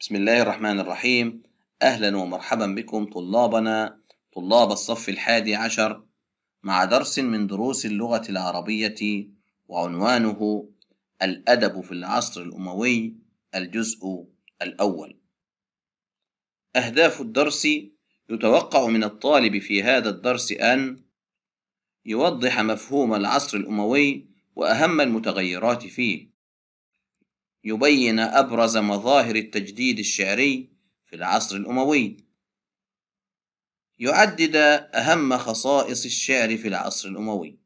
بسم الله الرحمن الرحيم أهلا ومرحبا بكم طلابنا طلاب الصف الحادي عشر مع درس من دروس اللغة العربية وعنوانه الأدب في العصر الأموي الجزء الأول أهداف الدرس يتوقع من الطالب في هذا الدرس أن يوضح مفهوم العصر الأموي وأهم المتغيرات فيه يبين أبرز مظاهر التجديد الشعري في العصر الأموي يعدد أهم خصائص الشعر في العصر الأموي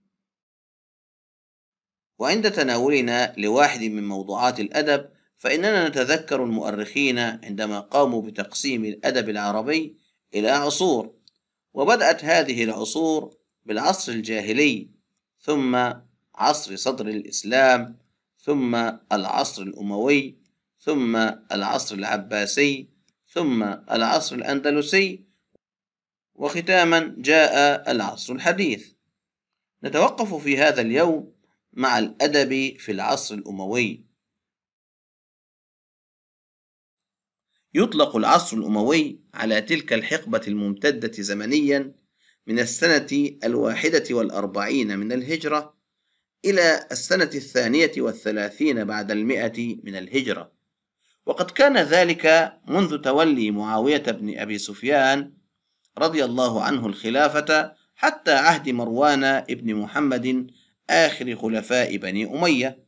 وعند تناولنا لواحد من موضوعات الأدب فإننا نتذكر المؤرخين عندما قاموا بتقسيم الأدب العربي إلى عصور وبدأت هذه العصور بالعصر الجاهلي ثم عصر صدر الإسلام ثم العصر الأموي ثم العصر العباسي ثم العصر الأندلسي وختاما جاء العصر الحديث نتوقف في هذا اليوم مع الأدب في العصر الأموي يطلق العصر الأموي على تلك الحقبة الممتدة زمنيا من السنة الواحدة والأربعين من الهجرة إلى السنة الثانية والثلاثين بعد المئة من الهجرة وقد كان ذلك منذ تولي معاوية بن أبي سفيان رضي الله عنه الخلافة حتى عهد مروان بن محمد آخر خلفاء بني أمية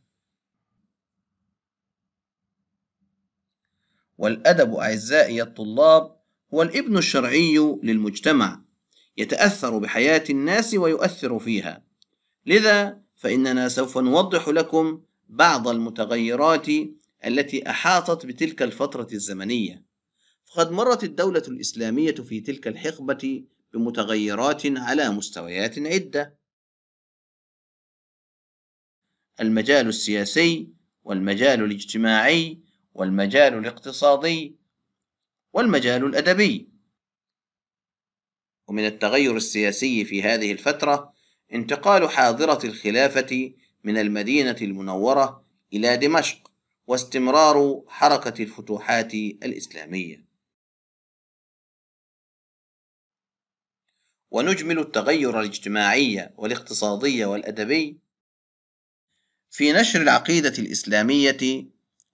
والأدب أعزائي الطلاب هو الابن الشرعي للمجتمع يتأثر بحياة الناس ويؤثر فيها لذا فإننا سوف نوضح لكم بعض المتغيرات التي أحاطت بتلك الفترة الزمنية فقد مرت الدولة الإسلامية في تلك الحقبة بمتغيرات على مستويات عدة المجال السياسي والمجال الاجتماعي والمجال الاقتصادي والمجال الأدبي ومن التغير السياسي في هذه الفترة انتقال حاضرة الخلافة من المدينة المنورة إلى دمشق واستمرار حركة الفتوحات الإسلامية ونجمل التغير الاجتماعي والاقتصادي والأدبي في نشر العقيدة الإسلامية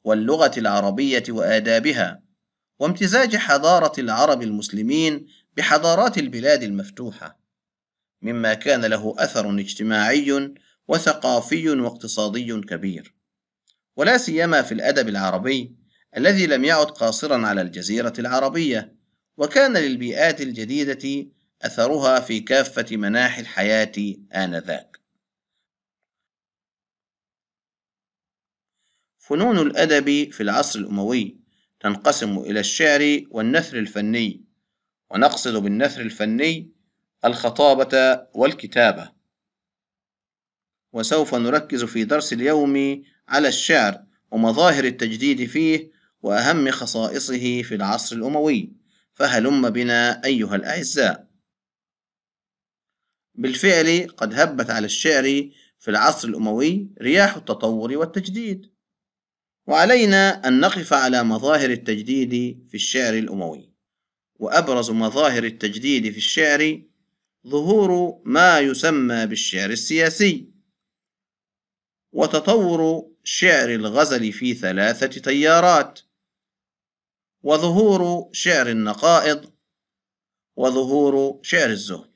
واللغة العربية وآدابها وامتزاج حضارة العرب المسلمين بحضارات البلاد المفتوحة مما كان له أثر اجتماعي وثقافي واقتصادي كبير ولا سيما في الأدب العربي الذي لم يعد قاصرا على الجزيرة العربية وكان للبيئات الجديدة أثرها في كافة مناحي الحياة آنذاك فنون الأدب في العصر الأموي تنقسم إلى الشعر والنثر الفني ونقصد بالنثر الفني الخطابة والكتابة وسوف نركز في درس اليوم على الشعر ومظاهر التجديد فيه وأهم خصائصه في العصر الأموي فهلم بنا أيها الأعزاء بالفعل قد هبت على الشعر في العصر الأموي رياح التطور والتجديد وعلينا أن نقف على مظاهر التجديد في الشعر الأموي وأبرز مظاهر التجديد في الشعر ظهور ما يسمى بالشعر السياسي وتطور شعر الغزل في ثلاثة تيارات وظهور شعر النقائض وظهور شعر الزهد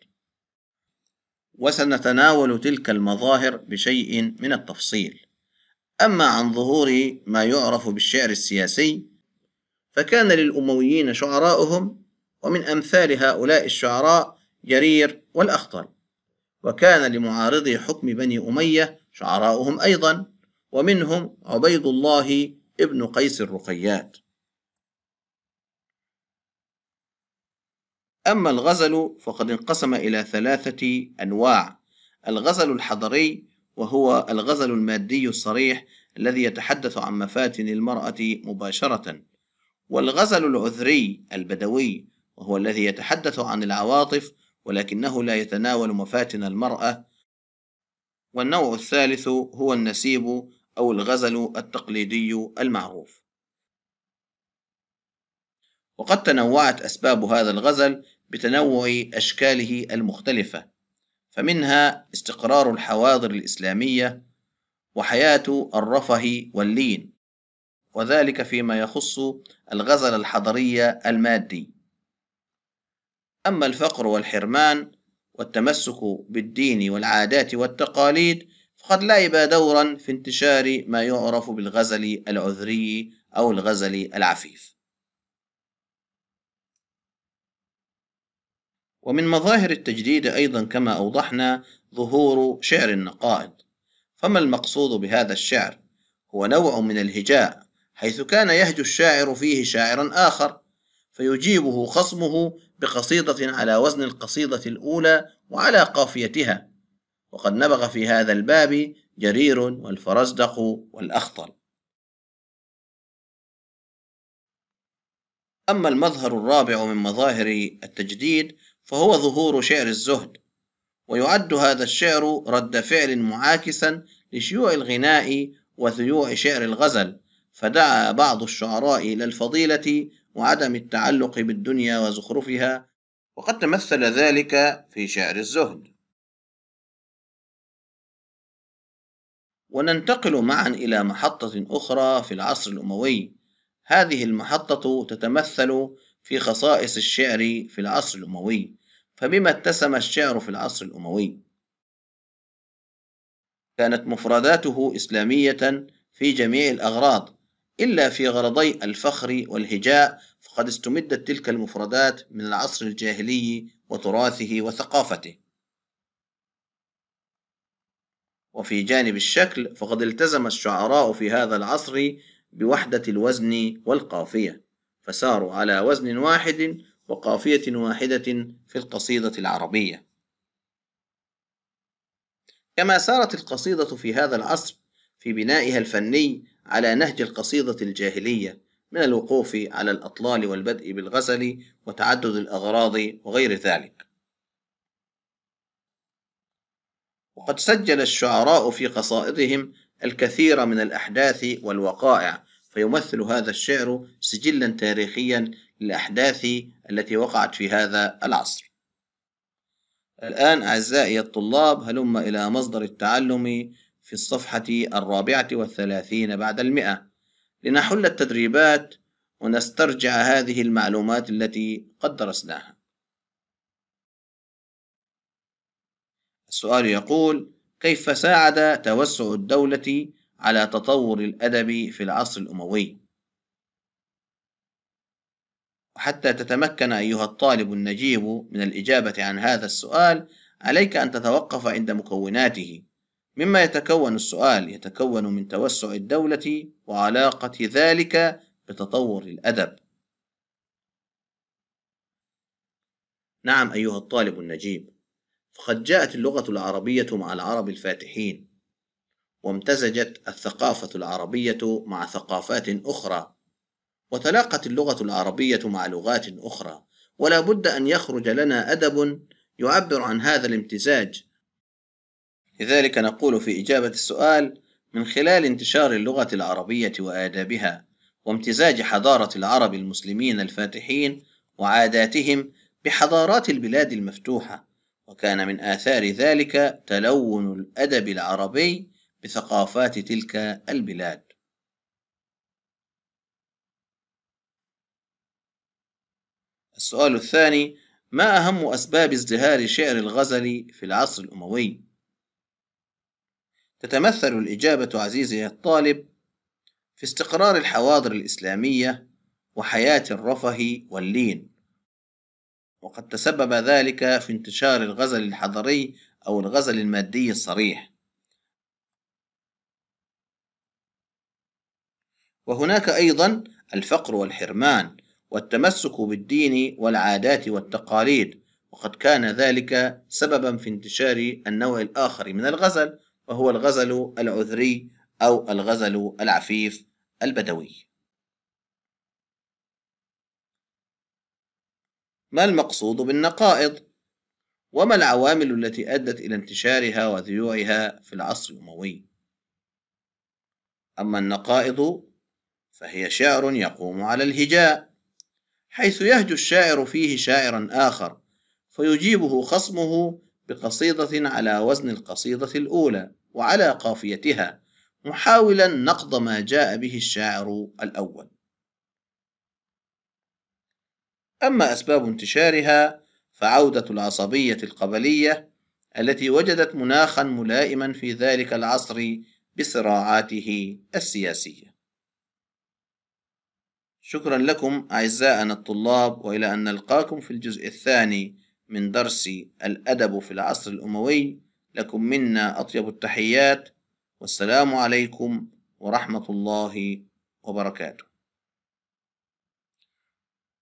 وسنتناول تلك المظاهر بشيء من التفصيل أما عن ظهور ما يعرف بالشعر السياسي فكان للأمويين شعراؤهم ومن أمثال هؤلاء الشعراء جرير والأخطل وكان لمعارضي حكم بني أمية شعراؤهم أيضا ومنهم عبيد الله ابن قيس الرقيات أما الغزل فقد انقسم إلى ثلاثة أنواع الغزل الحضري وهو الغزل المادي الصريح الذي يتحدث عن مفاتن المرأة مباشرة والغزل العذري البدوي وهو الذي يتحدث عن العواطف ولكنه لا يتناول مفاتن المرأة والنوع الثالث هو النسيب أو الغزل التقليدي المعروف وقد تنوعت أسباب هذا الغزل بتنوع أشكاله المختلفة فمنها استقرار الحواضر الإسلامية وحياة الرفه واللين وذلك فيما يخص الغزل الحضري المادي أما الفقر والحرمان والتمسك بالدين والعادات والتقاليد فقد لعب دورا في انتشار ما يعرف بالغزل العذري أو الغزل العفيف ومن مظاهر التجديد أيضا كما أوضحنا ظهور شعر النقائض فما المقصود بهذا الشعر هو نوع من الهجاء حيث كان يهجو الشاعر فيه شاعرا آخر فيجيبه خصمه بقصيدة على وزن القصيدة الأولى وعلى قافيتها وقد نبغ في هذا الباب جرير والفرزدق والأخطل أما المظهر الرابع من مظاهر التجديد فهو ظهور شعر الزهد ويعد هذا الشعر رد فعل معاكسا لشيوع الغناء وثيوع شعر الغزل فدعا بعض الشعراء إلى الفضيلة وعدم التعلق بالدنيا وزخرفها وقد تمثل ذلك في شعر الزهد وننتقل معا إلى محطة أخرى في العصر الأموي هذه المحطة تتمثل في خصائص الشعر في العصر الأموي فبما اتسم الشعر في العصر الأموي كانت مفرداته إسلامية في جميع الأغراض إلا في غرضي الفخر والهجاء فقد استمدت تلك المفردات من العصر الجاهلي وتراثه وثقافته وفي جانب الشكل فقد التزم الشعراء في هذا العصر بوحدة الوزن والقافية فساروا على وزن واحد وقافية واحدة في القصيدة العربية كما سارت القصيدة في هذا العصر في بنائها الفني على نهج القصيدة الجاهلية من الوقوف على الأطلال والبدء بالغزل وتعدد الأغراض وغير ذلك. وقد سجل الشعراء في قصائدهم الكثير من الأحداث والوقائع، فيمثل هذا الشعر سجلا تاريخيا للأحداث التي وقعت في هذا العصر. الآن أعزائي الطلاب هلم إلى مصدر التعلم في الصفحة الرابعة والثلاثين بعد المئة لنحل التدريبات ونسترجع هذه المعلومات التي قد درسناها السؤال يقول كيف ساعد توسع الدولة على تطور الأدب في العصر الأموي؟ وحتى تتمكن أيها الطالب النجيب من الإجابة عن هذا السؤال عليك أن تتوقف عند مكوناته مما يتكون السؤال يتكون من توسع الدولة وعلاقة ذلك بتطور الأدب. نعم أيها الطالب النجيب، فقد جاءت اللغة العربية مع العرب الفاتحين، وامتزجت الثقافة العربية مع ثقافات أخرى، وتلاقت اللغة العربية مع لغات أخرى، ولا بد أن يخرج لنا أدب يعبر عن هذا الامتزاج لذلك نقول في إجابة السؤال من خلال انتشار اللغة العربية وآدابها وامتزاج حضارة العرب المسلمين الفاتحين وعاداتهم بحضارات البلاد المفتوحة وكان من آثار ذلك تلون الأدب العربي بثقافات تلك البلاد السؤال الثاني ما أهم أسباب ازدهار شعر الغزل في العصر الأموي؟ تتمثل الإجابة عزيزي الطالب في استقرار الحواضر الإسلامية وحياة الرفه واللين وقد تسبب ذلك في انتشار الغزل الحضري أو الغزل المادي الصريح وهناك أيضا الفقر والحرمان والتمسك بالدين والعادات والتقاليد وقد كان ذلك سببا في انتشار النوع الآخر من الغزل وهو الغزل العذري أو الغزل العفيف البدوي ما المقصود بالنقائض وما العوامل التي أدت إلى انتشارها وذيوعها في العصر الأموي أما النقائض فهي شعر يقوم على الهجاء حيث يهجو الشاعر فيه شاعرا آخر فيجيبه خصمه بقصيدة على وزن القصيدة الأولى وعلى قافيتها محاولا نقض ما جاء به الشاعر الأول أما أسباب انتشارها فعودة العصبية القبلية التي وجدت مناخا ملائما في ذلك العصر بصراعاته السياسية شكرا لكم أعزائنا الطلاب وإلى أن نلقاكم في الجزء الثاني من درس الأدب في العصر الأموي لكم منا أطيب التحيات والسلام عليكم ورحمة الله وبركاته